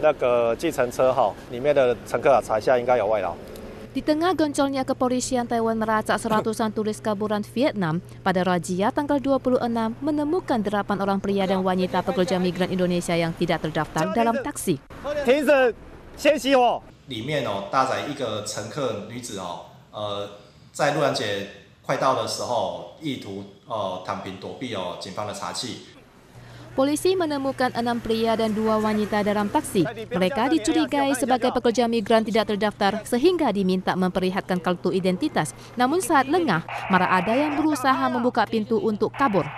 那个计程车哈，里面的乘客啊，查一下应该有外劳。Di tengah goncolnya kepolisian Taiwan m e r a c a k seratusan turis kaburan Vietnam pada razia tanggal 26 menemukan derapan orang pria dan wanita pekerja migran Indonesia yang tidak terdaftar dalam taksi. 首先熄火。里面哦，Polisi menemukan enam pria dan dua wanita dalam taksi. Mereka dicurigai sebagai pekerja migran tidak terdaftar sehingga diminta memperlihatkan kartu identitas. Namun saat lengah, marah ada yang berusaha membuka pintu untuk kabur.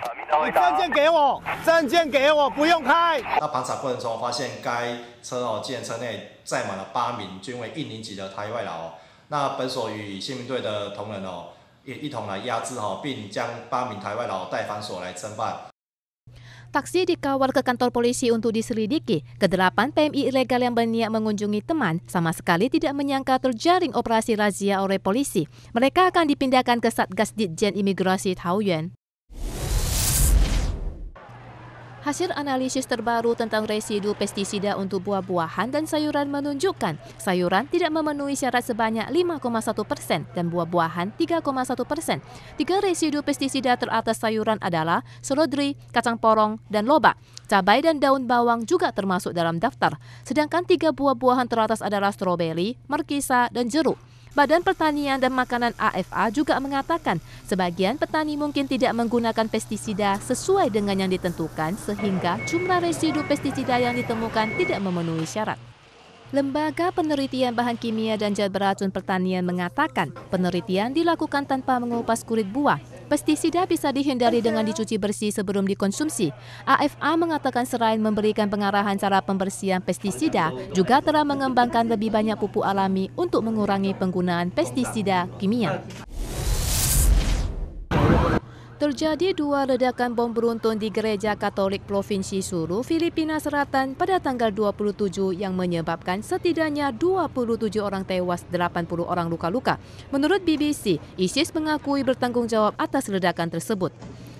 Taksi dikawal ke kantor polisi untuk diselidiki. Kedelapan PMI ilegal yang berniat mengunjungi teman sama sekali tidak menyangka terjaring operasi razia oleh polisi. Mereka akan dipindahkan ke Satgas Ditjen Imigrasi Taoyuan. Hasil analisis terbaru tentang residu pestisida untuk buah-buahan dan sayuran menunjukkan sayuran tidak memenuhi syarat sebanyak 5,1 persen dan buah-buahan 3,1 persen. Tiga residu pestisida teratas sayuran adalah selodri, kacang porong, dan lobak. Cabai dan daun bawang juga termasuk dalam daftar. Sedangkan tiga buah-buahan teratas adalah stroberi, markisa, dan jeruk. Badan Pertanian dan Makanan AFA juga mengatakan sebagian petani mungkin tidak menggunakan pestisida sesuai dengan yang ditentukan sehingga jumlah residu pestisida yang ditemukan tidak memenuhi syarat. Lembaga Penelitian Bahan Kimia dan Zat Beracun Pertanian mengatakan penelitian dilakukan tanpa mengupas kulit buah Pestisida bisa dihindari dengan dicuci bersih sebelum dikonsumsi. AFA mengatakan selain memberikan pengarahan cara pembersihan pestisida, juga telah mengembangkan lebih banyak pupuk alami untuk mengurangi penggunaan pestisida kimia. Terjadi dua ledakan bom beruntun di Gereja Katolik Provinsi Sulu, Filipina Selatan pada tanggal 27 yang menyebabkan setidaknya 27 orang tewas, 80 orang luka-luka. Menurut BBC, ISIS mengakui bertanggung jawab atas ledakan tersebut.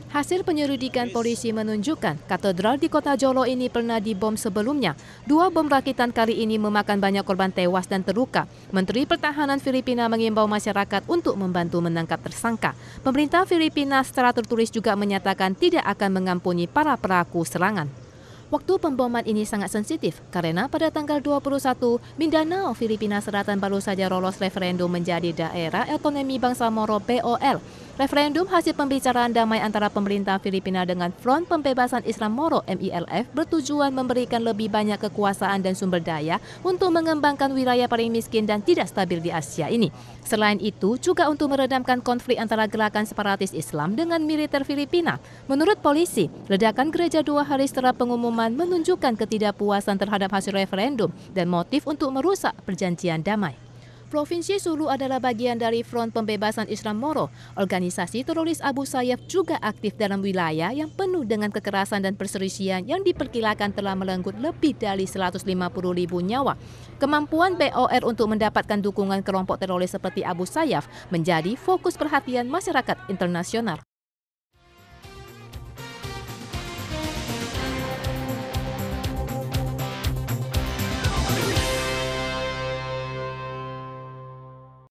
Hasil penyelidikan polisi menunjukkan katedral di kota Jolo ini pernah dibom sebelumnya. Dua bom rakitan kali ini memakan banyak korban tewas dan terluka. Menteri Pertahanan Filipina mengimbau masyarakat untuk membantu menangkap tersangka. Pemerintah Filipina secara tertulis juga menyatakan tidak akan mengampuni para pelaku serangan. Waktu pemboman ini sangat sensitif karena pada tanggal 21, Mindanao, Filipina Selatan baru saja lolos referendum menjadi daerah otonomi bangsa Moro BOL. Referendum hasil pembicaraan damai antara pemerintah Filipina dengan Front Pembebasan Islam Moro MILF bertujuan memberikan lebih banyak kekuasaan dan sumber daya untuk mengembangkan wilayah paling miskin dan tidak stabil di Asia ini. Selain itu, juga untuk meredamkan konflik antara gerakan separatis Islam dengan militer Filipina. Menurut polisi, ledakan gereja dua hari setelah pengumuman menunjukkan ketidakpuasan terhadap hasil referendum dan motif untuk merusak perjanjian damai. Provinsi Sulu adalah bagian dari Front Pembebasan Islam Moro. Organisasi teroris Abu Sayyaf juga aktif dalam wilayah yang penuh dengan kekerasan dan perselisihan yang diperkirakan telah melenggut lebih dari 150 ribu nyawa. Kemampuan BOR untuk mendapatkan dukungan kelompok teroris seperti Abu Sayyaf menjadi fokus perhatian masyarakat internasional.